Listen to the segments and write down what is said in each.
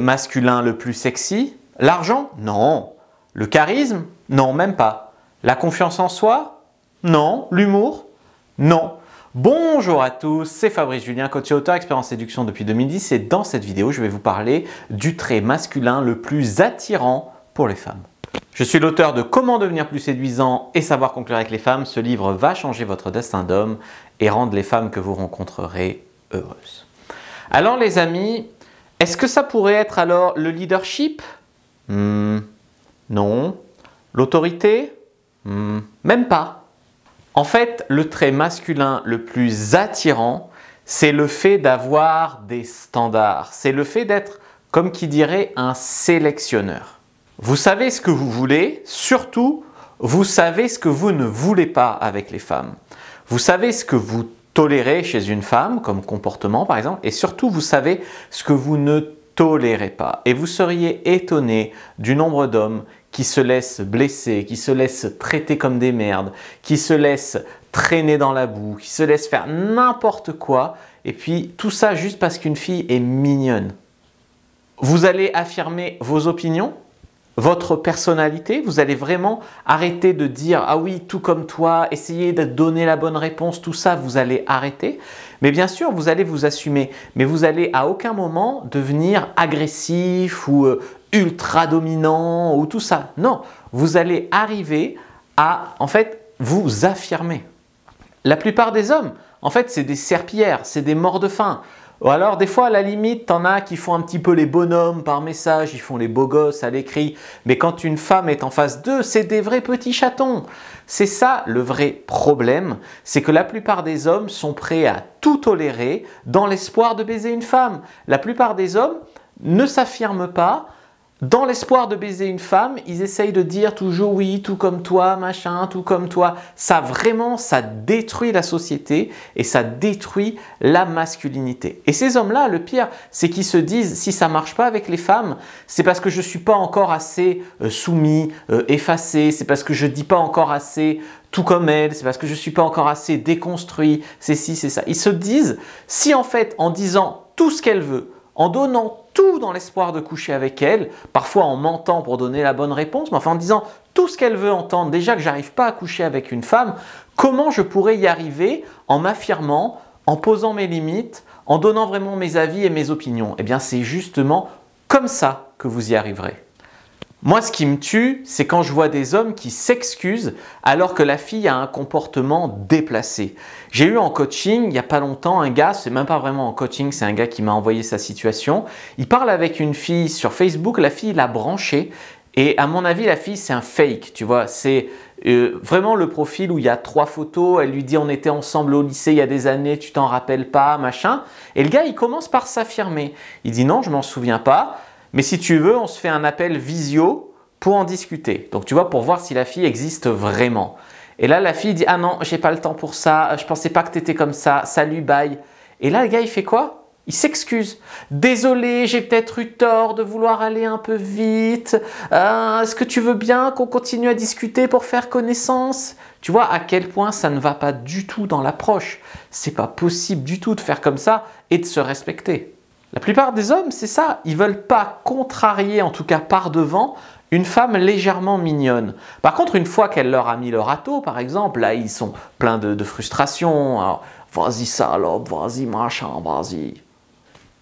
masculin le plus sexy L'argent Non. Le charisme Non, même pas. La confiance en soi Non. L'humour Non. Bonjour à tous, c'est Fabrice Julien, coach et auteur expérience séduction depuis 2010 et dans cette vidéo je vais vous parler du trait masculin le plus attirant pour les femmes. Je suis l'auteur de Comment devenir plus séduisant et savoir conclure avec les femmes. Ce livre va changer votre destin d'homme et rendre les femmes que vous rencontrerez heureuses. Alors les amis, est-ce que ça pourrait être alors le leadership hmm, Non. L'autorité hmm, Même pas. En fait, le trait masculin le plus attirant, c'est le fait d'avoir des standards. C'est le fait d'être, comme qui dirait, un sélectionneur. Vous savez ce que vous voulez, surtout, vous savez ce que vous ne voulez pas avec les femmes. Vous savez ce que vous tolérer chez une femme comme comportement par exemple, et surtout vous savez ce que vous ne tolérez pas. Et vous seriez étonné du nombre d'hommes qui se laissent blesser, qui se laissent traiter comme des merdes, qui se laissent traîner dans la boue, qui se laissent faire n'importe quoi, et puis tout ça juste parce qu'une fille est mignonne. Vous allez affirmer vos opinions votre personnalité, vous allez vraiment arrêter de dire ah oui, tout comme toi, essayer de donner la bonne réponse, tout ça, vous allez arrêter. Mais bien sûr, vous allez vous assumer, mais vous allez à aucun moment devenir agressif ou euh, ultra dominant ou tout ça. Non, vous allez arriver à en fait vous affirmer. La plupart des hommes, en fait, c'est des serpillères, c'est des morts de faim. Ou alors, des fois, à la limite, t'en as qui font un petit peu les bonhommes par message, ils font les beaux gosses à l'écrit. Mais quand une femme est en face d'eux, c'est des vrais petits chatons. C'est ça le vrai problème, c'est que la plupart des hommes sont prêts à tout tolérer dans l'espoir de baiser une femme. La plupart des hommes ne s'affirment pas, dans l'espoir de baiser une femme, ils essayent de dire toujours oui, tout comme toi, machin, tout comme toi. Ça vraiment, ça détruit la société et ça détruit la masculinité. Et ces hommes-là, le pire, c'est qu'ils se disent si ça marche pas avec les femmes, c'est parce que je suis pas encore assez euh, soumis, euh, effacé, c'est parce que je dis pas encore assez tout comme elle, c'est parce que je suis pas encore assez déconstruit, c'est ci, c'est ça. Ils se disent si en fait, en disant tout ce qu'elle veut, en donnant tout dans l'espoir de coucher avec elle, parfois en mentant pour donner la bonne réponse, mais enfin en disant tout ce qu'elle veut entendre, déjà que j'arrive pas à coucher avec une femme, comment je pourrais y arriver en m'affirmant, en posant mes limites, en donnant vraiment mes avis et mes opinions Eh bien c'est justement comme ça que vous y arriverez. Moi, ce qui me tue, c'est quand je vois des hommes qui s'excusent alors que la fille a un comportement déplacé. J'ai eu en coaching, il n'y a pas longtemps, un gars, c'est même pas vraiment en coaching, c'est un gars qui m'a envoyé sa situation. Il parle avec une fille sur Facebook, la fille l'a branché. Et à mon avis, la fille, c'est un fake, tu vois. C'est euh, vraiment le profil où il y a trois photos, elle lui dit on était ensemble au lycée il y a des années, tu t'en rappelles pas, machin. Et le gars, il commence par s'affirmer. Il dit non, je m'en souviens pas. Mais si tu veux, on se fait un appel visio pour en discuter. Donc tu vois, pour voir si la fille existe vraiment. Et là, la fille dit Ah non, j'ai pas le temps pour ça, je pensais pas que étais comme ça, salut, bye. Et là, le gars, il fait quoi Il s'excuse. Désolé, j'ai peut-être eu tort de vouloir aller un peu vite. Euh, est-ce que tu veux bien qu'on continue à discuter pour faire connaissance Tu vois à quel point ça ne va pas du tout dans l'approche. C'est pas possible du tout de faire comme ça et de se respecter. La plupart des hommes, c'est ça, ils veulent pas contrarier, en tout cas par devant, une femme légèrement mignonne. Par contre, une fois qu'elle leur a mis le râteau, par exemple, là, ils sont pleins de, frustration. Hein. vas-y salope, vas-y machin, vas-y.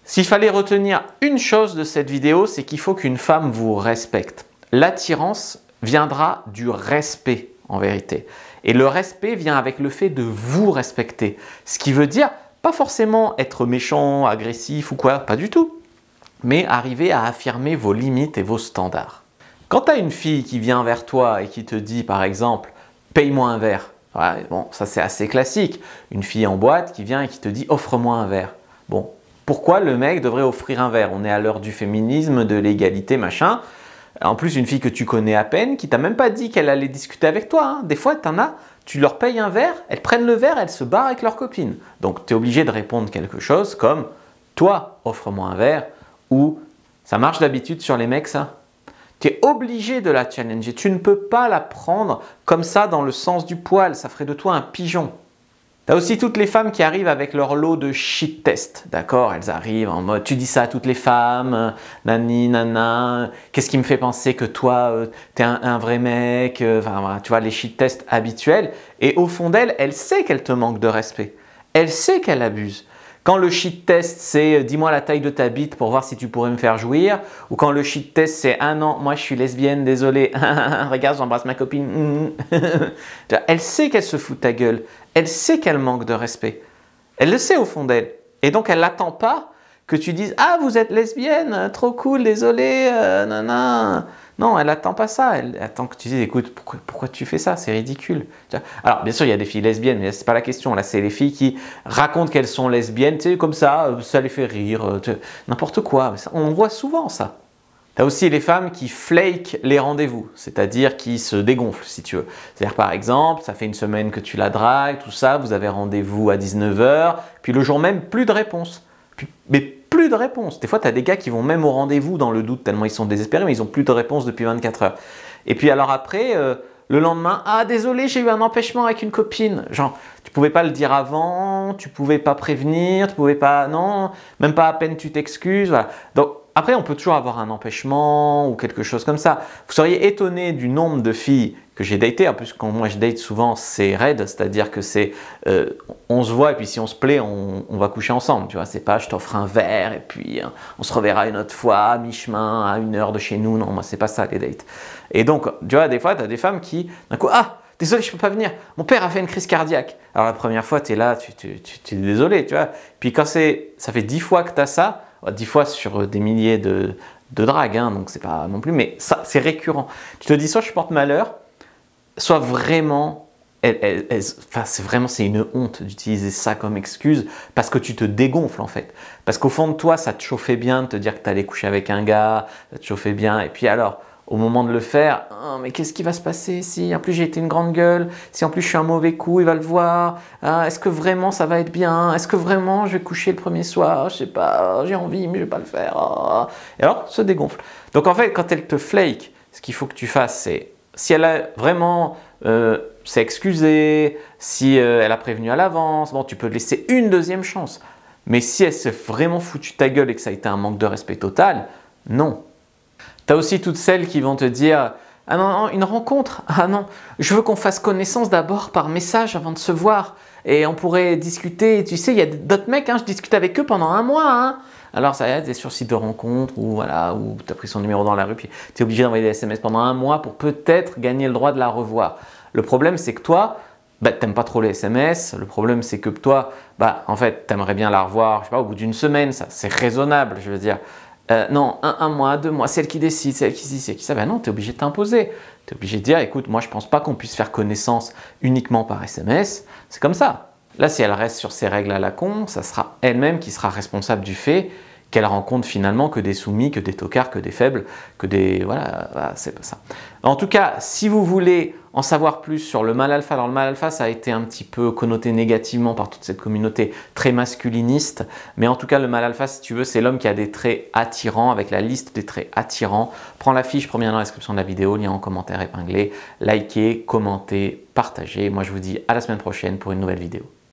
S'il fallait retenir une chose de cette vidéo, c'est qu'il faut qu'une femme vous respecte. L'attirance viendra du respect, en vérité. Et le respect vient avec le fait de vous respecter. Ce qui veut dire pas forcément être méchant, agressif ou quoi, pas du tout. Mais arriver à affirmer vos limites et vos standards. Quand tu as une fille qui vient vers toi et qui te dit par exemple paye-moi un verre, bon, ça c'est assez classique. Une fille en boîte qui vient et qui te dit offre-moi un verre. Bon, pourquoi le mec devrait offrir un verre On est à l'heure du féminisme, de l'égalité, machin. En plus, une fille que tu connais à peine, qui t'a même pas dit qu'elle allait discuter avec toi. Hein. Des fois, tu en as tu leur payes un verre, elles prennent le verre, elles se barrent avec leurs copines. Donc tu es obligé de répondre quelque chose comme Toi, offre-moi un verre ou Ça marche d'habitude sur les mecs, ça Tu es obligé de la challenger. Tu ne peux pas la prendre comme ça dans le sens du poil. Ça ferait de toi un pigeon. T'as aussi toutes les femmes qui arrivent avec leur lot de shit test, d'accord Elles arrivent en mode tu dis ça à toutes les femmes, nani, nana, qu'est-ce qui me fait penser que toi euh, t'es un, vrai mec, euh, enfin tu vois les shit tests habituels. Et au fond d'elle, elle sait qu'elle te manque de respect, elle sait qu'elle abuse. Quand le shit test c'est euh, dis-moi la taille de ta bite pour voir si tu pourrais me faire jouir, ou quand le shit test c'est un ah an, moi je suis lesbienne désolé, regarde j'embrasse ma copine, elle sait qu'elle se fout de ta gueule, elle sait qu'elle manque de respect. Elle le sait au fond d'elle. Et donc elle n'attend pas que tu dises Ah, vous êtes lesbienne, trop cool, désolé, euh, non Non, elle n'attend pas ça. Elle attend que tu dises Écoute, pourquoi, pourquoi tu fais ça C'est ridicule. Alors, bien sûr, il y a des filles lesbiennes, mais c'est pas la question. Là, c'est les filles qui racontent qu'elles sont lesbiennes, comme ça, euh, ça les fait rire, euh, n'importe quoi. On voit souvent ça. T'as aussi les femmes qui flake les rendez-vous, c'est-à-dire qui se dégonflent si tu veux. C'est-à-dire par exemple, ça fait une semaine que tu la dragues, tout ça, vous avez rendez-vous à 19h, puis le jour même, plus de réponse. mais plus de réponse. Des fois, tu as des gars qui vont même au rendez-vous dans le doute tellement ils sont désespérés, mais ils ont plus de réponse depuis 24 heures. Et puis alors après... Euh, le lendemain, ah désolé, j'ai eu un empêchement avec une copine. Genre, tu pouvais pas le dire avant, tu pouvais pas prévenir, tu pouvais pas, non, même pas à peine tu t'excuses. Donc après, on peut toujours avoir un empêchement ou quelque chose comme ça. Vous seriez étonné du nombre de filles que j'ai daté, en plus quand moi je date souvent c'est raide, c'est-à-dire que c'est euh, on se voit et puis si on se plaît on, on va coucher ensemble, tu vois, c'est pas je t'offre un verre et puis hein, on se reverra une autre fois à mi-chemin, à une heure de chez nous, non moi c'est pas ça les dates. Et donc tu vois des fois tu as des femmes qui d'un coup ah désolé je peux pas venir, mon père a fait une crise cardiaque. Alors la première fois tu es là, tu, tu, tu, es désolé, tu vois, puis quand c'est ça fait dix fois que tu as ça, oh, dix fois sur des milliers de, de drague, hein, donc c'est pas non plus, mais ça, c'est récurrent. Tu te dis, soit je porte malheur, soit vraiment c'est vraiment c'est une honte d'utiliser ça comme excuse parce que tu te dégonfles en fait. Parce qu'au fond de toi, ça te chauffait bien de te dire que tu allais coucher avec un gars, ça te chauffait bien. Et puis alors, au moment de le faire, oh, mais qu'est-ce qui va se passer si en plus j'ai été une grande gueule, si en plus je suis un mauvais coup, il va le voir. Hein, est-ce que vraiment ça va être bien Est-ce que vraiment je vais coucher le premier soir Je sais pas, j'ai envie mais je vais pas le faire. Oh. Et alors, se dégonfle. Donc en fait, quand elle te flake, ce qu'il faut que tu fasses, c'est si elle a vraiment s'excusé, s'est si euh, elle a prévenu à l'avance, bon, tu peux laisser une deuxième chance. Mais si elle s'est vraiment foutue ta gueule et que ça a été un manque de respect total, non. T'as aussi toutes celles qui vont te dire Ah non, une rencontre Ah non, je veux qu'on fasse connaissance d'abord par message avant de se voir. Et on pourrait discuter. Tu sais, il y a d'autres mecs, hein, je discute avec eux pendant un mois. Hein. Alors ça aide des sursis de rencontres ou voilà, où tu as pris son numéro dans la rue, puis tu es obligé d'envoyer des SMS pendant un mois pour peut-être gagner le droit de la revoir. Le problème, c'est que toi, bah, n'aimes pas trop les SMS. Le problème, c'est que toi, bah, en fait, tu aimerais bien la revoir, je sais pas, au bout d'une semaine, ça, c'est raisonnable, je veux dire. Euh, non, un, mois, deux mois, c'est elle qui décide, c'est elle qui dit, c'est qui ça, ben non, es obligé de t'imposer. Tu es obligé de dire, écoute, moi, je pense pas qu'on puisse faire connaissance uniquement par SMS. C'est comme ça. Là, si elle reste sur ses règles à la con, ça sera elle-même qui sera responsable du fait qu'elle rencontre finalement que des soumis, que des tocards, que des faibles, que des... Voilà, bah, c'est pas ça. En tout cas, si vous voulez en savoir plus sur le mal alpha, alors le mal alpha, ça a été un petit peu connoté négativement par toute cette communauté très masculiniste, mais en tout cas, le mal alpha, si tu veux, c'est l'homme qui a des traits attirants, avec la liste des traits attirants. Prends la fiche, première dans la description de la vidéo, lien en commentaire épinglé, likez, commentez, partagez. Moi, je vous dis à la semaine prochaine pour une nouvelle vidéo.